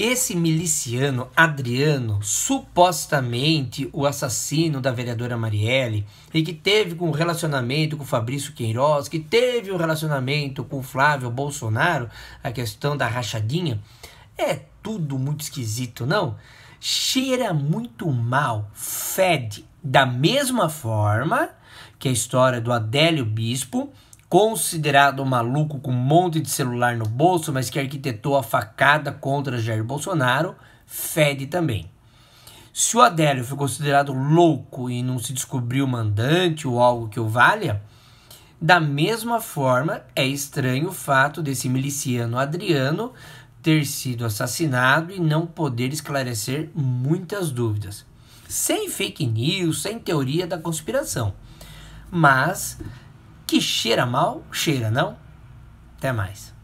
Esse miliciano Adriano, supostamente o assassino da vereadora Marielle, e que teve um relacionamento com Fabrício Queiroz, que teve um relacionamento com Flávio Bolsonaro, a questão da rachadinha, é tudo muito esquisito, não? Cheira muito mal, fede da mesma forma que a história do Adélio Bispo, considerado maluco com um monte de celular no bolso, mas que arquitetou a facada contra Jair Bolsonaro, fede também. Se o Adélio foi considerado louco e não se descobriu mandante ou algo que o valha, da mesma forma é estranho o fato desse miliciano Adriano ter sido assassinado e não poder esclarecer muitas dúvidas. Sem fake news, sem teoria da conspiração. Mas que cheira mal, cheira, não? Até mais.